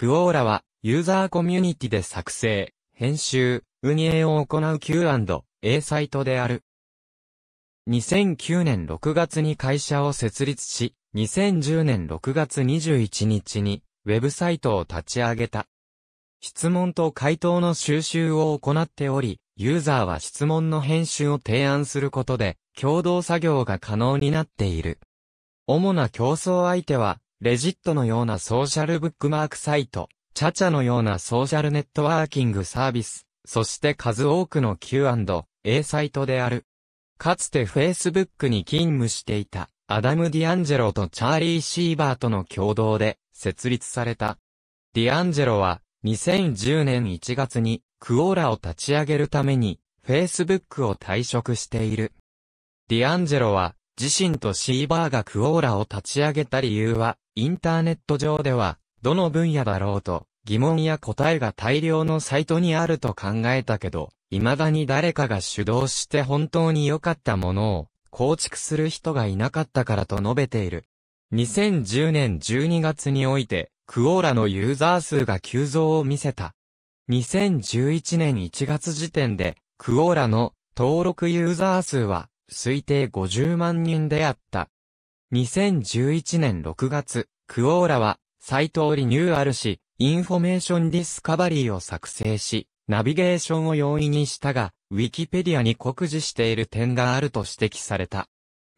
クオーラは、ユーザーコミュニティで作成、編集、運営を行う Q&A サイトである。2009年6月に会社を設立し、2010年6月21日に、ウェブサイトを立ち上げた。質問と回答の収集を行っており、ユーザーは質問の編集を提案することで、共同作業が可能になっている。主な競争相手は、レジットのようなソーシャルブックマークサイト、チャチャのようなソーシャルネットワーキングサービス、そして数多くの Q&A サイトである。かつて Facebook に勤務していた、アダム・ディアンジェロとチャーリー・シーバーとの共同で設立された。ディアンジェロは2010年1月にクオーラを立ち上げるために Facebook を退職している。ディアンジェロは自身とシーバーがクオーラを立ち上げた理由はインターネット上では、どの分野だろうと、疑問や答えが大量のサイトにあると考えたけど、未だに誰かが主導して本当に良かったものを構築する人がいなかったからと述べている。2010年12月において、クオーラのユーザー数が急増を見せた。2011年1月時点で、クオーラの登録ユーザー数は推定50万人であった。2011年6月、クオーラは、サイトをリニューアルし、インフォメーションディスカバリーを作成し、ナビゲーションを容易にしたが、ウィキペディアに酷似している点があると指摘された。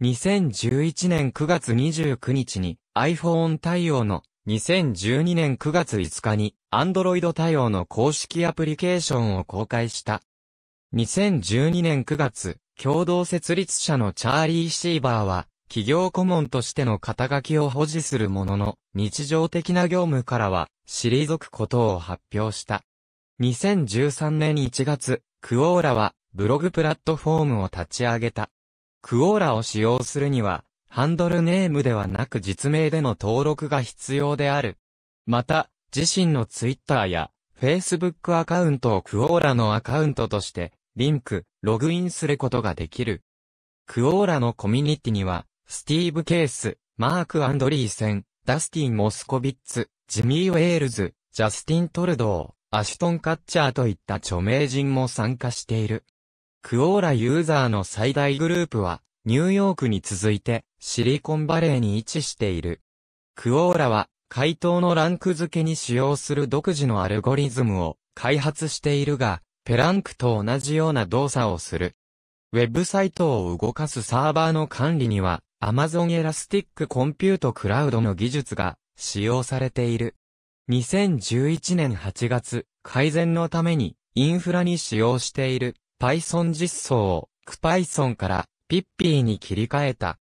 2011年9月29日に iPhone 対応の2012年9月5日に Android 対応の公式アプリケーションを公開した。2012年9月、共同設立者のチャーリー・シーバーは企業顧問としての肩書きを保持するものの、日常的な業務からは、退くことを発表した。2013年1月、クオーラは、ブログプラットフォームを立ち上げた。クオーラを使用するには、ハンドルネームではなく実名での登録が必要である。また、自身のツイッターや、Facebook アカウントをクオーラのアカウントとして、リンク、ログインすることができる。クオーラのコミュニティには、スティーブ・ケース、マーク・アンドリーセン、ダスティン・モスコビッツ、ジミー・ウェールズ、ジャスティン・トルドー、アシュトン・カッチャーといった著名人も参加している。クオーラユーザーの最大グループは、ニューヨークに続いて、シリコンバレーに位置している。クオーラは、回答のランク付けに使用する独自のアルゴリズムを開発しているが、ペランクと同じような動作をする。ウェブサイトを動かすサーバーの管理には Amazon Elastic Compute Cloud の技術が使用されている。2011年8月、改善のためにインフラに使用している Python 実装を CPython から p i p p に切り替えた。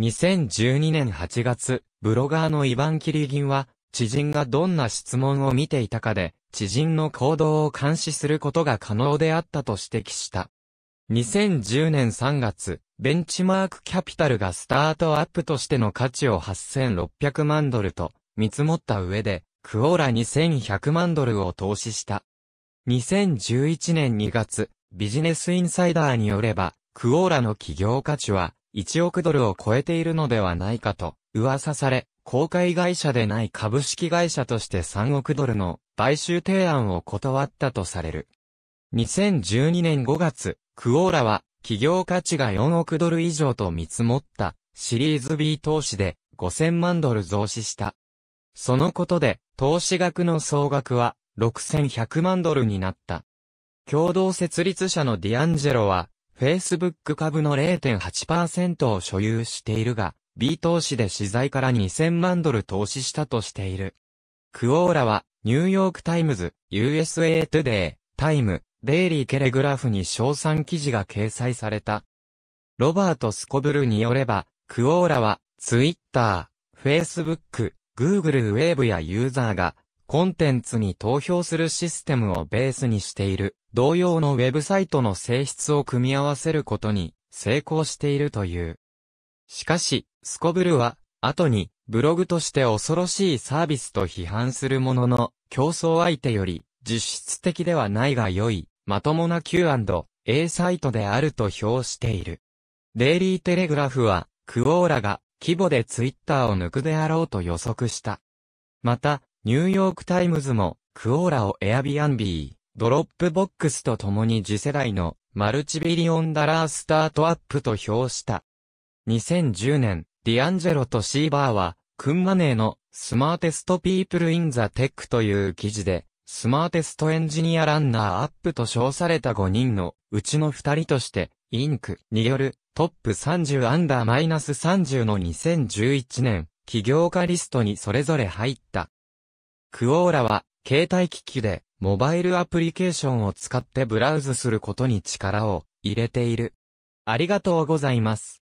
2012年8月、ブロガーのイヴァン・キリギンは、知人がどんな質問を見ていたかで、知人の行動を監視することが可能であったと指摘した。2010年3月、ベンチマークキャピタルがスタートアップとしての価値を8600万ドルと見積もった上で、クオーラ2100万ドルを投資した。2011年2月、ビジネスインサイダーによれば、クオーラの企業価値は1億ドルを超えているのではないかと噂され、公開会社でない株式会社として3億ドルの買収提案を断ったとされる。2012年5月、クオーラは企業価値が4億ドル以上と見積もったシリーズ B 投資で5000万ドル増資した。そのことで投資額の総額は6100万ドルになった。共同設立者のディアンジェロは Facebook 株の0.8%を所有しているが B 投資で資材から2000万ドル投資したとしている。クオーラはニューヨークタイムズ、USA トゥデイ、タイム、デイリーテレグラフに賞賛記事が掲載された。ロバート・スコブルによれば、クオーラは、ツイッター、フェイスブック、グーグルウェーブやユーザーが、コンテンツに投票するシステムをベースにしている、同様のウェブサイトの性質を組み合わせることに、成功しているという。しかし、スコブルは、後に、ブログとして恐ろしいサービスと批判するものの、競争相手より、実質的ではないが良い、まともな Q&A サイトであると評している。デイリーテレグラフは、クオーラが規模でツイッターを抜くであろうと予測した。また、ニューヨークタイムズも、クオーラをエアビアンビー、ドロップボックスと共に次世代のマルチビリオンダラースタートアップと評した。2010年、ディアンジェロとシーバーは、クンマネーのスマーテストピープルインザテックという記事で、スマーテストエンジニアランナーアップと称された5人のうちの2人として、インクによるトップ30アンダーマイナス30の2011年、起業家リストにそれぞれ入った。クオーラは、携帯機器で、モバイルアプリケーションを使ってブラウズすることに力を入れている。ありがとうございます。